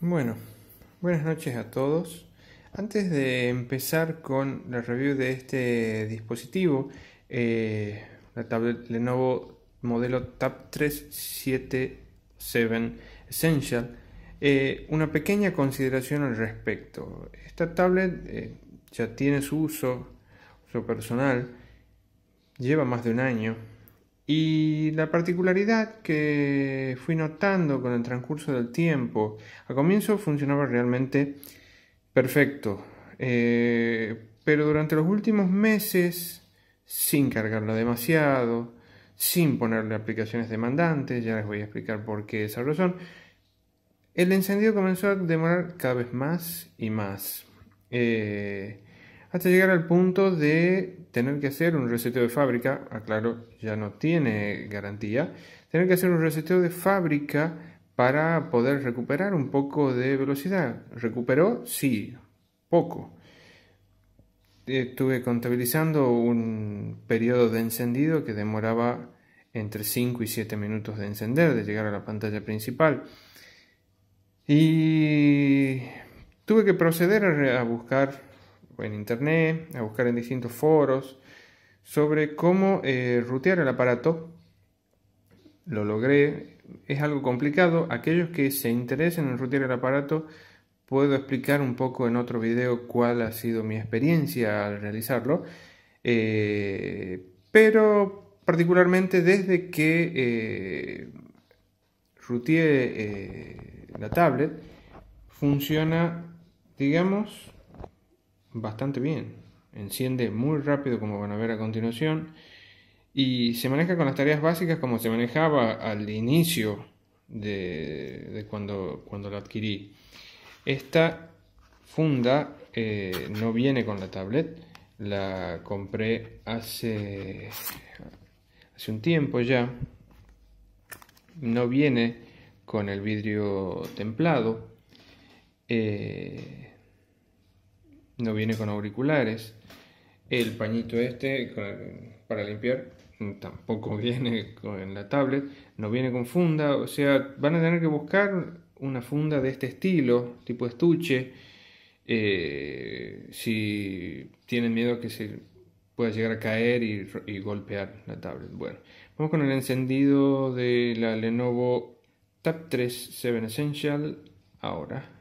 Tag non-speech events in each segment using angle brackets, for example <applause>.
Bueno, buenas noches a todos. Antes de empezar con la review de este dispositivo, eh, la tablet Lenovo modelo Tab 377 Essential, eh, una pequeña consideración al respecto. Esta tablet eh, ya tiene su uso, uso personal, lleva más de un año, y la particularidad que fui notando con el transcurso del tiempo, a comienzo funcionaba realmente perfecto, eh, pero durante los últimos meses, sin cargarlo demasiado, sin ponerle aplicaciones demandantes, ya les voy a explicar por qué esa razón, el encendido comenzó a demorar cada vez más y más. Eh, hasta llegar al punto de tener que hacer un reseteo de fábrica, aclaro, ya no tiene garantía, tener que hacer un reseteo de fábrica para poder recuperar un poco de velocidad. ¿Recuperó? Sí, poco. Estuve contabilizando un periodo de encendido que demoraba entre 5 y 7 minutos de encender, de llegar a la pantalla principal. Y tuve que proceder a buscar en internet, a buscar en distintos foros sobre cómo eh, rutear el aparato. Lo logré, es algo complicado. Aquellos que se interesen en rutear el aparato, puedo explicar un poco en otro video cuál ha sido mi experiencia al realizarlo. Eh, pero particularmente desde que eh, ruteé eh, la tablet, funciona, digamos, bastante bien. Enciende muy rápido, como van a ver a continuación, y se maneja con las tareas básicas como se manejaba al inicio de, cuando, cuando la adquirí. Esta funda eh, no viene con la tablet, la compré hace, hace un tiempo ya. No viene con el vidrio templado. Eh, no viene con auriculares. El pañito este para limpiar tampoco <laughs> viene con la tablet, no viene con funda, o sea, van a tener que buscar una funda de este estilo, tipo estuche, eh, si tienen miedo que se pueda llegar a caer y, y, golpear la tablet. Bueno, vamos con el encendido de la Lenovo Tab 3 7 Essential ahora.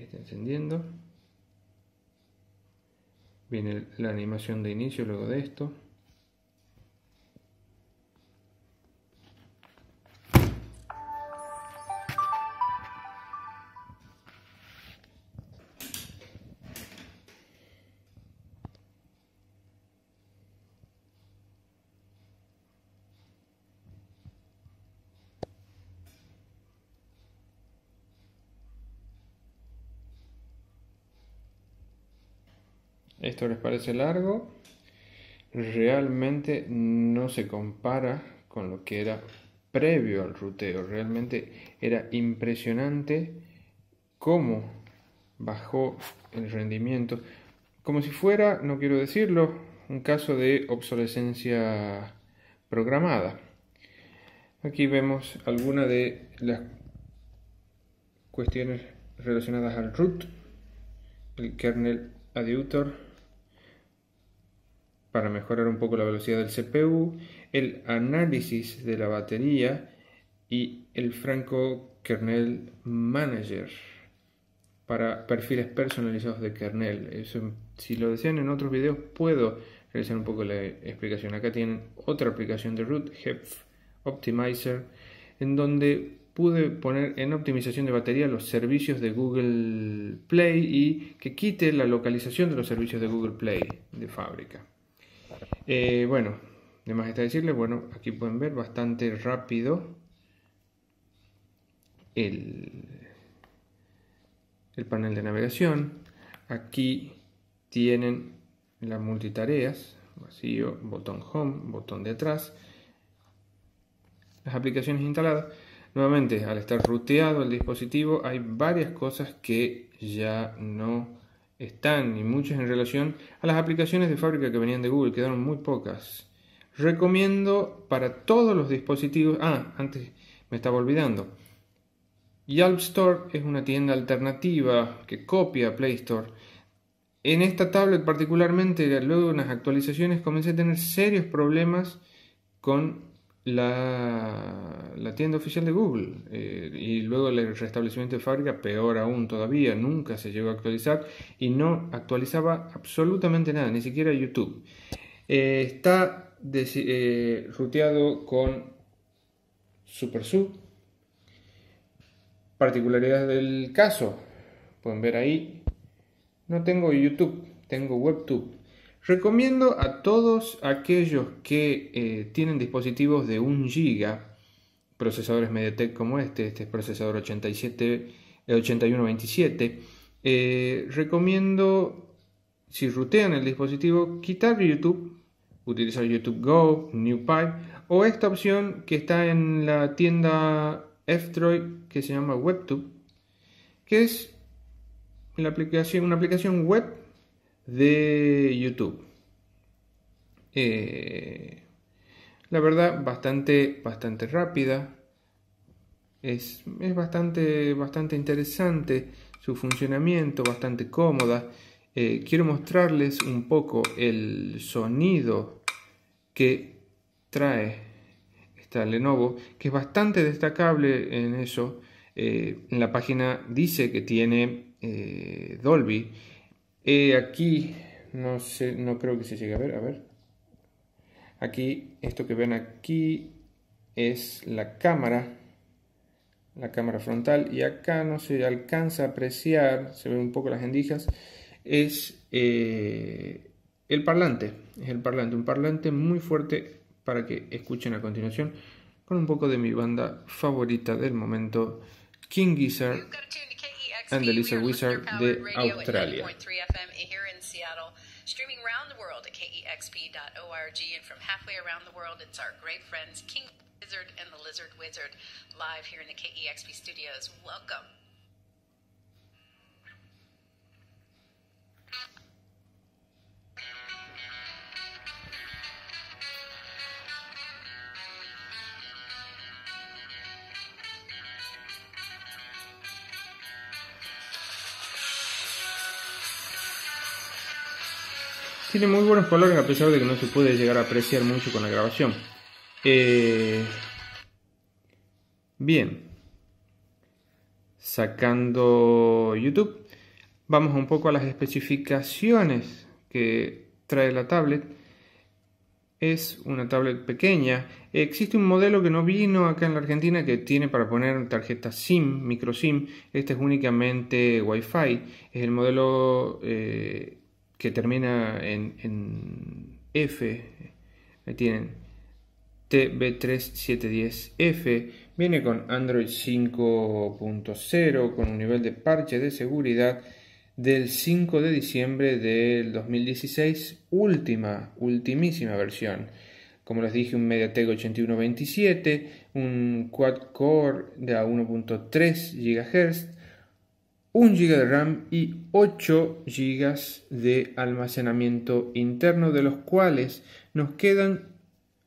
está encendiendo. Viene la animación de inicio luego de esto. esto les parece largo, realmente no se compara con lo que era previo al ruteo. Realmente era impresionante cómo bajó el rendimiento. Como si fuera, no quiero decirlo, un caso de obsolescencia programada. Aquí vemos algunas de las cuestiones relacionadas al root, el kernel adiutor para mejorar un poco la velocidad del CPU, el análisis de la batería y el Franco Kernel Manager para perfiles personalizados de kernel. si lo desean en otros videos puedo realizar un poco la explicación. Acá tienen otra aplicación de root, Hepf Optimizer, en donde pude poner en optimización de batería los servicios de Google Play y que quite la localización de los servicios de Google Play de fábrica. Eh, bueno, de más está decirle, bueno, aquí pueden ver bastante rápido el, el panel de navegación. Aquí tienen las multitareas, vacío, botón home, botón de atrás, las aplicaciones instaladas. Nuevamente, al estar ruteado el dispositivo, hay varias cosas que ya no están y muchas en relación a las aplicaciones de fábrica que venían de Google, quedaron muy pocas. Recomiendo para todos los dispositivos, ah, antes me estaba olvidando. Yelp Store es una tienda alternativa que copia Play Store. En esta tablet particularmente, luego de unas actualizaciones, comencé a tener serios problemas con la, tienda oficial de Google eh, y luego el restablecimiento de fábrica, peor aún todavía, nunca se llegó a actualizar y no actualizaba absolutamente nada, ni siquiera YouTube. Eh, está eh, ruteado con SuperSub. Particularidad del caso, pueden ver ahí. No tengo YouTube, tengo WebTube Recomiendo a todos aquellos que eh, tienen dispositivos de 1 GB, procesadores MediaTek como este, este es procesador 87, 8127, eh, eh, recomiendo, si rutean el dispositivo, quitar YouTube, utilizar YouTube Go, NewPipe o esta opción que está en la tienda F-Droid que se llama WebTube, que es la aplicación, una aplicación web de YouTube. Eh, la verdad, bastante, bastante rápida. Es, bastante, bastante interesante su funcionamiento, bastante cómoda. Eh, quiero mostrarles un poco el sonido que trae esta Lenovo, que es bastante destacable en eso. Eh, en la página dice que tiene Dolby eh, aquí, no sé, no creo que se llegue a ver, a ver. Aquí, esto que ven aquí es la cámara, la cámara frontal, y acá no se alcanza a apreciar, se ven un poco las endijas es eh, el parlante, es el parlante, un parlante muy fuerte para que escuchen a continuación con un poco de mi banda favorita del momento, King Gizzard. and the Lizard Wizard de Australia. Streaming around the world at kexp.org and from halfway around the world, it's our great friends King Lizard and the Lizard Wizard live here in the KEXP studios. Welcome. Tiene muy buenos colores, a pesar de que no se puede llegar a apreciar mucho con la grabación. Eh, bien. Sacando YouTube, vamos un poco a las especificaciones que trae la tablet. Es una tablet pequeña. Existe un modelo que no vino acá en la Argentina que tiene para poner tarjeta SIM, micro SIM. Este es únicamente Wi-Fi. Es el modelo eh, que termina en, en F, ahí tienen TB3710F, viene con Android 5.0, con un nivel de parche de seguridad del 5 de diciembre del 2016, última, ultimísima versión. Como les dije, un MediaTek 8127, un quad-core de 1.3 GHz, 1 GB de RAM y 8 GB de almacenamiento interno, de los cuales nos quedan,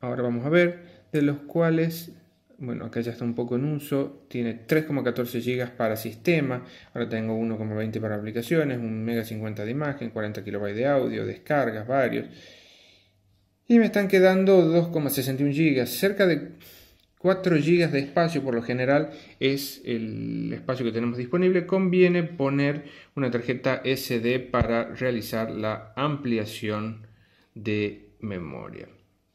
ahora vamos a ver, de los cuales, bueno, acá ya está un poco en uso, tiene 3,14 GB para sistema, ahora tengo 1,20 para aplicaciones, 1 MB 50 de imagen, 40 KB de audio, descargas, varios. Y me están quedando 2,61 GB, cerca de 4 GB de espacio por lo general es el espacio que tenemos disponible, conviene poner una tarjeta SD para realizar la ampliación de memoria.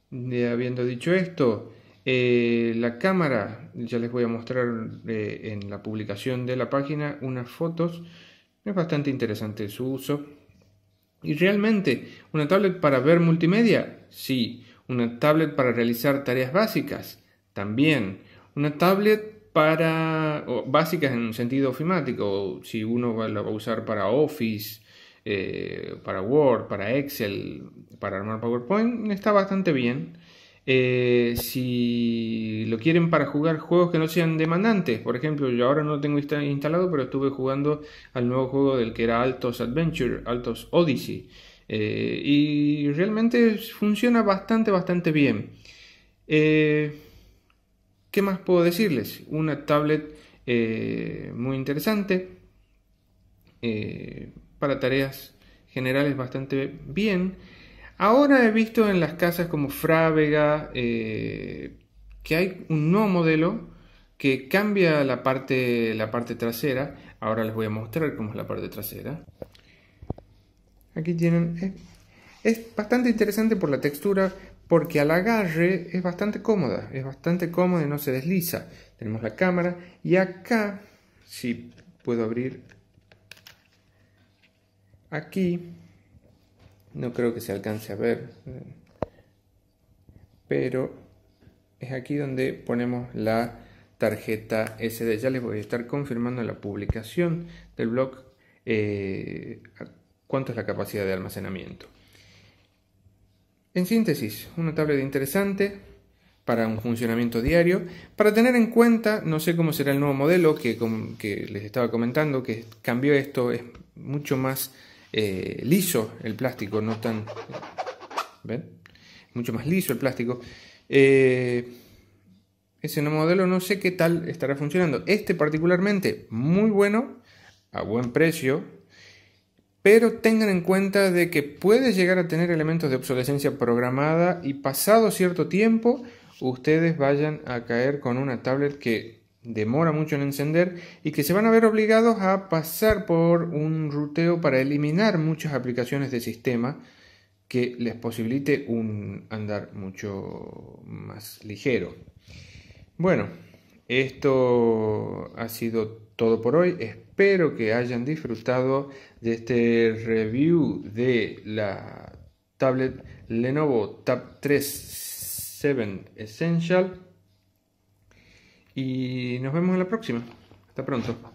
habiendo dicho esto, eh, la cámara, ya les voy a mostrar eh, en la publicación de la página unas fotos, es bastante interesante su uso. Y realmente, ¿una tablet para ver multimedia? Sí. ¿Una tablet para realizar tareas básicas? También una tablet para básicas en un sentido ofimático, si uno la va a usar para Office, eh, para Word, para Excel, para armar PowerPoint, está bastante bien. Eh, si lo quieren para jugar juegos que no sean demandantes, por ejemplo, yo ahora no lo tengo instalado, pero estuve jugando al nuevo juego del que era Altos Adventure, Altos Odyssey, eh, y realmente funciona bastante, bastante bien. ¿Qué más puedo decirles? Una tablet eh, muy interesante eh, para tareas generales bastante bien. Ahora he visto en las casas como Frávega eh, que hay un nuevo modelo que cambia la parte, la parte trasera. Ahora les voy a mostrar cómo es la parte trasera. Aquí tienen... es bastante interesante por la textura, porque al agarre es bastante cómoda, es bastante cómoda y no se desliza. Tenemos la cámara y acá, si puedo abrir aquí, no creo que se alcance a ver, pero es aquí donde ponemos la tarjeta SD. Ya les voy a estar confirmando la publicación del blog eh, cuánto es la capacidad de almacenamiento. En síntesis, una tablet interesante para un funcionamiento diario. Para tener en cuenta, no sé cómo será el nuevo modelo que, les estaba comentando, que cambió esto, es mucho más eh, liso el plástico, no tan... ¿Ven? Mucho más liso el plástico. Eh, ese nuevo modelo no sé qué tal estará funcionando. Este particularmente, muy bueno, a buen precio, pero tengan en cuenta de que puede llegar a tener elementos de obsolescencia programada y pasado cierto tiempo ustedes vayan a caer con una tablet que demora mucho en encender y que se van a ver obligados a pasar por un ruteo para eliminar muchas aplicaciones de sistema que les posibilite un andar mucho más ligero. Bueno, esto ha sido todo por hoy. Espero que hayan disfrutado de este review de la tablet Lenovo Tab 37 7 Essential. Y nos vemos en la próxima. Hasta pronto.